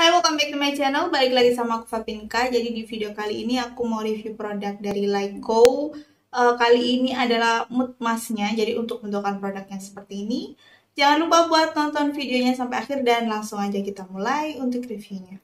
Hai, welcome back to my channel. Balik lagi sama aku Fapinka. Jadi di video kali ini aku mau review produk dari Lyco. Uh, eh, kali ini adalah mood masknya. Jadi untuk bentukan produknya seperti ini. Jangan lupa buat nonton videonya sampai akhir dan langsung aja kita mulai untuk reviewnya.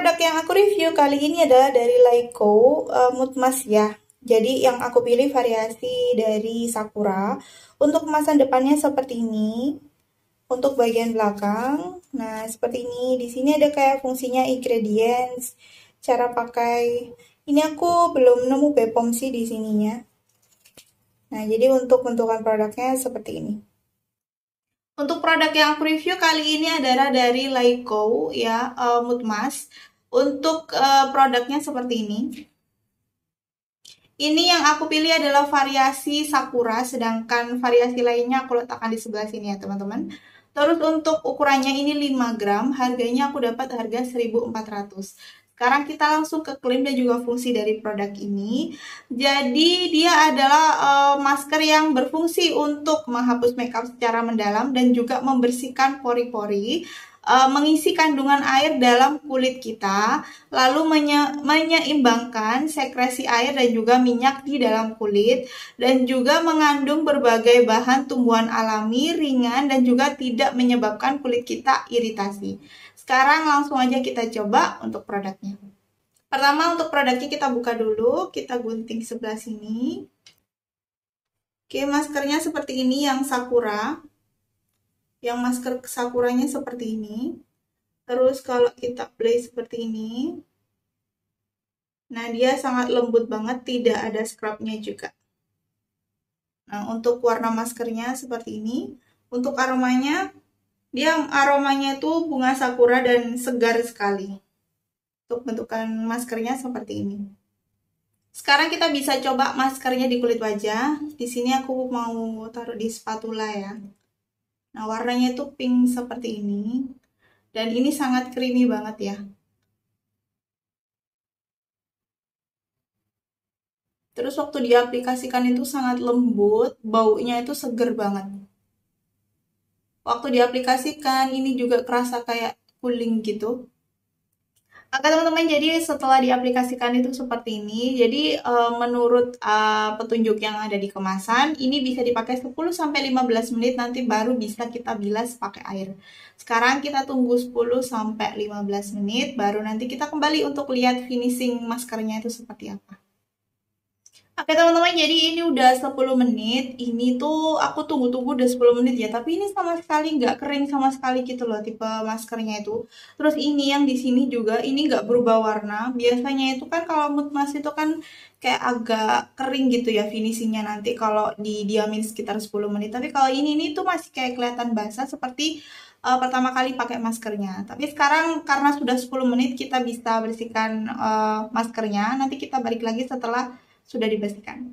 produk yang aku review kali ini adalah dari Laiko uh, eh, Mood Mask ya. Jadi yang aku pilih variasi dari Sakura. Untuk kemasan depannya seperti ini. Untuk bagian belakang, nah seperti ini. Di sini ada kayak fungsinya ingredients, cara pakai. Ini aku belum nemu Bepom sih di sininya. Nah, jadi untuk bentukan produknya seperti ini. Untuk produk yang aku review kali ini adalah dari Laiko ya, uh, eh, Mood Mask. Untuk uh, produknya seperti ini. Ini yang aku pilih adalah variasi Sakura, sedangkan variasi lainnya aku letakkan di sebelah sini ya teman-teman. Terus untuk ukurannya ini 5 gram, harganya aku dapat harga 1400 Sekarang kita langsung ke klaim dan juga fungsi dari produk ini. Jadi dia adalah uh, masker yang berfungsi untuk menghapus makeup secara mendalam dan juga membersihkan pori-pori. Eh, mengisi kandungan air dalam kulit kita, lalu menye menyeimbangkan sekresi air dan juga minyak di dalam kulit, dan juga mengandung berbagai bahan tumbuhan alami, ringan, dan juga tidak menyebabkan kulit kita iritasi. Sekarang langsung aja kita coba untuk produknya. Pertama untuk produknya kita buka dulu, kita gunting sebelah sini. Oke, maskernya seperti ini yang sakura yang masker sakuranya seperti ini terus kalau kita play seperti ini nah dia sangat lembut banget tidak ada scrubnya juga nah untuk warna maskernya seperti ini untuk aromanya dia aromanya itu bunga sakura dan segar sekali untuk bentukan maskernya seperti ini sekarang kita bisa coba maskernya di kulit wajah di sini aku mau taruh di spatula ya Nah, warnanya itu pink seperti ini. Dan ini sangat creamy banget ya. Terus waktu diaplikasikan itu sangat lembut, baunya itu seger banget. Waktu diaplikasikan ini juga kerasa kayak cooling gitu. Oke teman-teman, jadi setelah diaplikasikan itu seperti ini. Jadi uh, menurut uh, petunjuk yang ada di kemasan, ini bisa dipakai 10 sampai 15 menit nanti baru bisa kita bilas pakai air. Sekarang kita tunggu 10 sampai 15 menit baru nanti kita kembali untuk lihat finishing maskernya itu seperti apa. Oke teman-teman, jadi ini udah 10 menit. Ini tuh aku tunggu-tunggu udah 10 menit ya, tapi ini sama sekali nggak kering sama sekali gitu loh tipe maskernya itu. Terus ini yang di sini juga, ini nggak berubah warna. Biasanya itu kan kalau mood mask itu kan kayak agak kering gitu ya finishingnya nanti kalau didiamin sekitar 10 menit. Tapi kalau ini, ini tuh masih kayak kelihatan basah seperti uh, pertama kali pakai maskernya. Tapi sekarang karena sudah 10 menit kita bisa bersihkan uh, maskernya. Nanti kita balik lagi setelah sudah dibersihkan.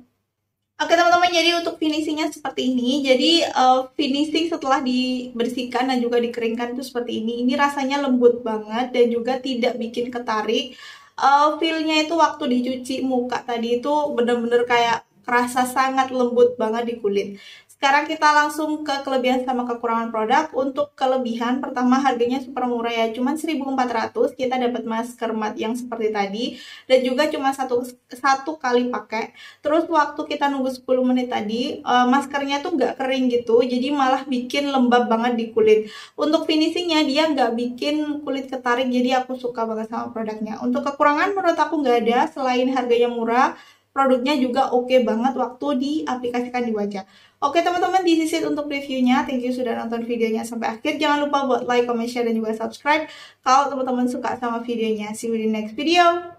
Oke teman-teman, jadi untuk finishingnya seperti ini. Jadi uh, finishing setelah dibersihkan dan juga dikeringkan itu seperti ini. Ini rasanya lembut banget dan juga tidak bikin ketarik. Uh, Feelnya itu waktu dicuci muka tadi itu bener-bener kayak kerasa sangat lembut banget di kulit. Sekarang kita langsung ke kelebihan sama kekurangan produk. Untuk kelebihan, pertama harganya super murah ya, cuma 1400 kita dapat masker mat yang seperti tadi dan juga cuma satu satu kali pakai. Terus waktu kita nunggu 10 menit tadi, uh, maskernya tuh nggak kering gitu, jadi malah bikin lembab banget di kulit. Untuk finishingnya dia nggak bikin kulit ketarik, jadi aku suka banget sama produknya. Untuk kekurangan menurut aku nggak ada, selain harganya murah, produknya juga oke okay banget waktu diaplikasikan di wajah. Oke teman-teman, di sisi untuk reviewnya. Thank you sudah nonton videonya sampai akhir. Jangan lupa buat like, comment, share, dan juga subscribe. Kalau teman-teman suka sama videonya. See you in the next video.